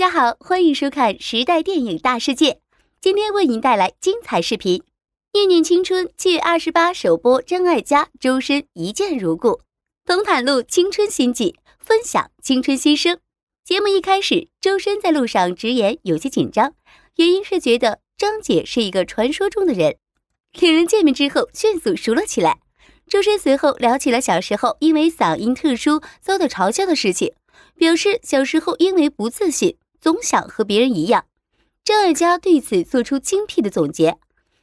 大家好，欢迎收看《时代电影大世界》，今天为您带来精彩视频。《念念青春》七月二十八首播，张艾嘉、周深一见如故，同坦露青春心迹，分享青春心声。节目一开始，周深在路上直言有些紧张，原因是觉得张姐是一个传说中的人。两人见面之后迅速熟了起来。周深随后聊起了小时候因为嗓音特殊遭到嘲笑的事情，表示小时候因为不自信。总想和别人一样，张爱嘉对此做出精辟的总结。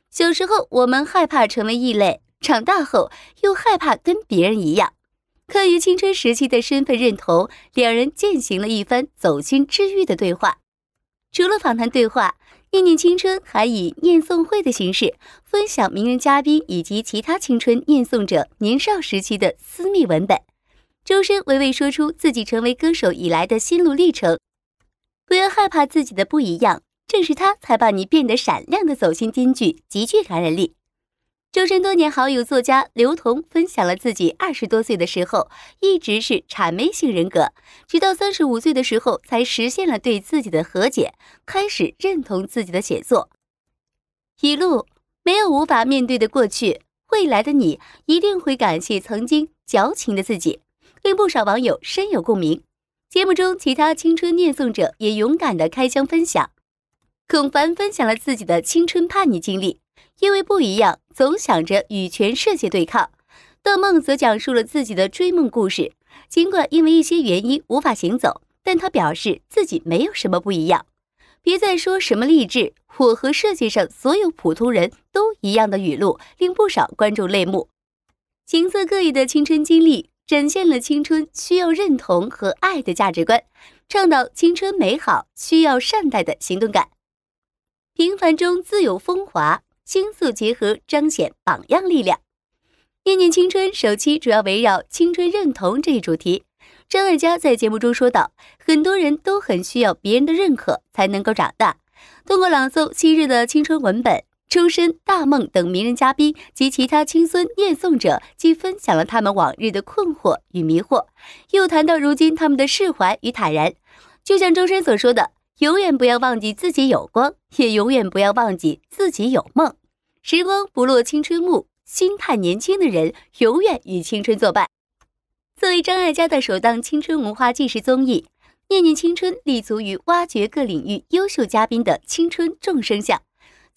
小时候我们害怕成为异类，长大后又害怕跟别人一样。看于青春时期的身份认同，两人进行了一番走心治愈的对话。除了访谈对话，《念念青春》还以念诵会的形式分享名人嘉宾以及其他青春念诵者年少时期的私密文本。周深娓娓说出自己成为歌手以来的心路历程。不要害怕自己的不一样，正是它才把你变得闪亮的。走心金句极具感染力。周深多年好友作家刘同分享了自己二十多岁的时候一直是谄媚型人格，直到三十五岁的时候才实现了对自己的和解，开始认同自己的写作。一路没有无法面对的过去，未来的你一定会感谢曾经矫情的自己，令不少网友深有共鸣。节目中，其他青春念诵者也勇敢地开箱分享。孔凡分享了自己的青春叛逆经历，因为不一样，总想着与全世界对抗。邓梦则讲述了自己的追梦故事，尽管因为一些原因无法行走，但他表示自己没有什么不一样。别再说什么励志，我和世界上所有普通人都一样的语录，令不少观众泪目。情色各异的青春经历。展现了青春需要认同和爱的价值观，倡导青春美好需要善待的行动感。平凡中自有风华，倾诉结合彰显榜样力量。念念青春首期主要围绕青春认同这一主题。张艾嘉在节目中说道：“很多人都很需要别人的认可才能够长大。”通过朗诵昔日的青春文本。周深、大梦等名人嘉宾及其他青孙念诵者，既分享了他们往日的困惑与迷惑，又谈到如今他们的释怀与坦然。就像周深所说的：“永远不要忘记自己有光，也永远不要忘记自己有梦。时光不落青春木，心态年轻的人永远与青春作伴。”作为张艾嘉的首档青春文化纪实综艺，《念念青春》立足于挖掘各领域优秀嘉宾的青春众生相。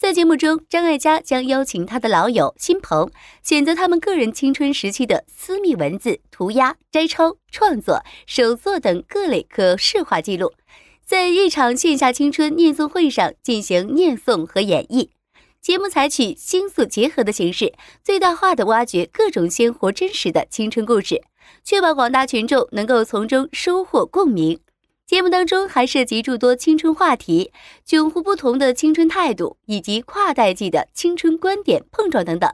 在节目中，张艾嘉将邀请他的老友新朋，选择他们个人青春时期的私密文字、涂鸦、摘抄、创作、手作等各类可视化记录，在一场线下青春念诵会上进行念诵和演绎。节目采取星宿结合的形式，最大化的挖掘各种鲜活真实的青春故事，确保广大群众能够从中收获共鸣。节目当中还涉及诸多青春话题，迥乎不同的青春态度，以及跨代际的青春观点碰撞等等，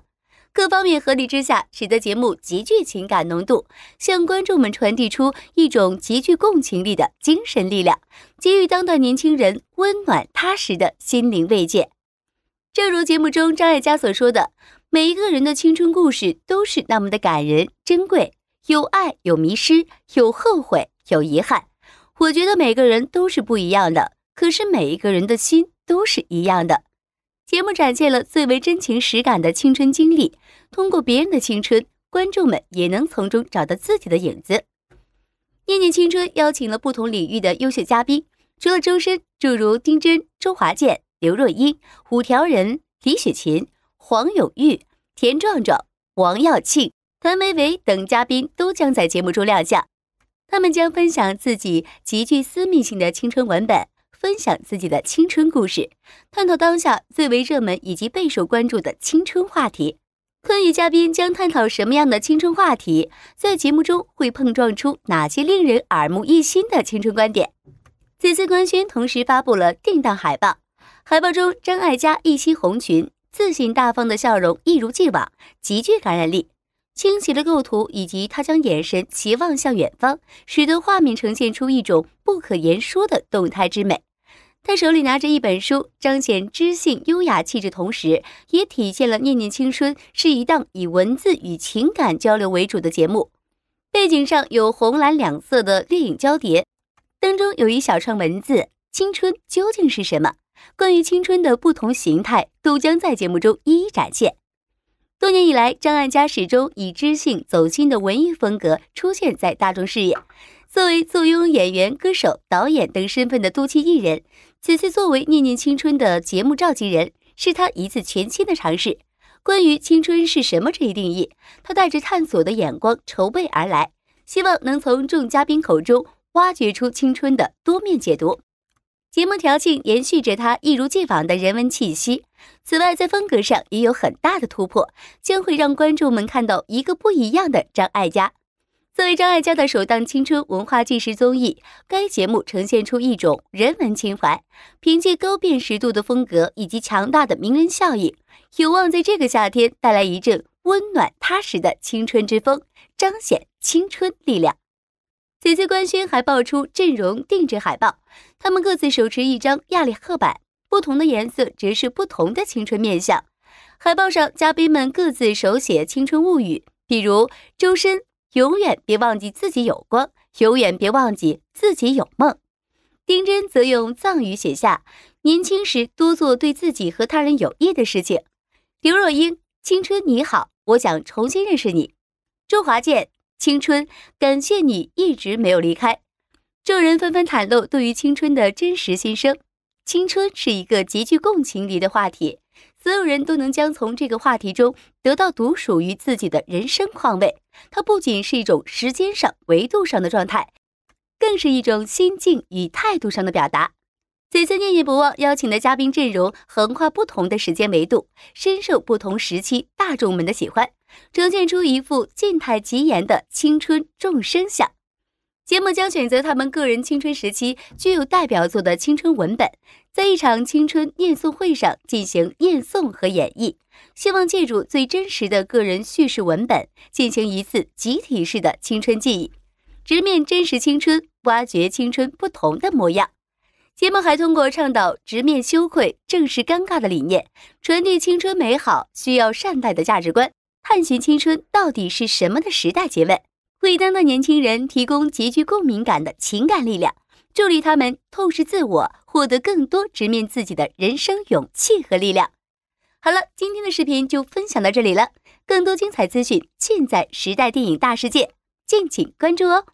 各方面合力之下，使得节目极具情感浓度，向观众们传递出一种极具共情力的精神力量，给予当代年轻人温暖踏实的心灵慰藉。正如节目中张艾嘉所说的，每一个人的青春故事都是那么的感人珍贵，有爱，有迷失，有后悔，有遗憾。我觉得每个人都是不一样的，可是每一个人的心都是一样的。节目展现了最为真情实感的青春经历，通过别人的青春，观众们也能从中找到自己的影子。《念念青春》邀请了不同领域的优秀嘉宾，除了周深，诸如丁真、周华健、刘若英、五条人、李雪琴、黄永玉、田壮壮、王耀庆、谭维维等嘉宾都将在节目中亮相。他们将分享自己极具私密性的青春文本，分享自己的青春故事，探讨当下最为热门以及备受关注的青春话题。参与嘉宾将探讨什么样的青春话题，在节目中会碰撞出哪些令人耳目一新的青春观点？此次官宣同时发布了定档海报，海报中张艾嘉一袭红裙，自信大方的笑容一如既往，极具感染力。倾斜的构图以及他将眼神齐望向远方，使得画面呈现出一种不可言说的动态之美。他手里拿着一本书，彰显知性优雅气质，同时也体现了《念念青春》是一档以文字与情感交流为主的节目。背景上有红蓝两色的掠影交叠，当中有一小串文字：“青春究竟是什么？关于青春的不同形态，都将在节目中一一展现。”多年以来，张艾嘉始终以知性、走心的文艺风格出现在大众视野。作为坐拥演员、歌手、导演等身份的多栖艺人，此次作为《念念青春》的节目召集人，是他一次全新的尝试。关于青春是什么这一定义，他带着探索的眼光筹备而来，希望能从众嘉宾口中挖掘出青春的多面解读。节目调性延续着他一如既往的人文气息。此外，在风格上也有很大的突破，将会让观众们看到一个不一样的张艾嘉。作为张艾嘉的首档青春文化纪实综艺，该节目呈现出一种人文情怀，凭借高辨识度的风格以及强大的名人效应，有望在这个夏天带来一阵温暖踏实的青春之风，彰显青春力量。此次官宣还爆出阵容定制海报，他们各自手持一张亚历克版。不同的颜色折射不同的青春面相。海报上，嘉宾们各自手写青春物语，比如周深永远别忘记自己有光，永远别忘记自己有梦；丁真则用藏语写下年轻时多做对自己和他人有益的事情；刘若英青春你好，我想重新认识你；周华健青春感谢你一直没有离开。众人纷纷袒露对于青春的真实心声。青春是一个极具共情力的话题，所有人都能将从这个话题中得到独属于自己的人生况味。它不仅是一种时间上维度上的状态，更是一种心境与态度上的表达。此次念念不忘邀请的嘉宾阵容横跨不同的时间维度，深受不同时期大众们的喜欢，呈现出一副静态极严的青春众生相。节目将选择他们个人青春时期具有代表作的青春文本，在一场青春念诵会上进行念诵和演绎，希望借助最真实的个人叙事文本，进行一次集体式的青春记忆，直面真实青春，挖掘青春不同的模样。节目还通过倡导直面羞愧、正视尴尬的理念，传递青春美好需要善待的价值观，探寻青春到底是什么的时代结问。为当代年轻人提供极具共鸣感的情感力量，助力他们透视自我，获得更多直面自己的人生勇气和力量。好了，今天的视频就分享到这里了。更多精彩资讯尽在《时代电影大世界》，敬请关注哦。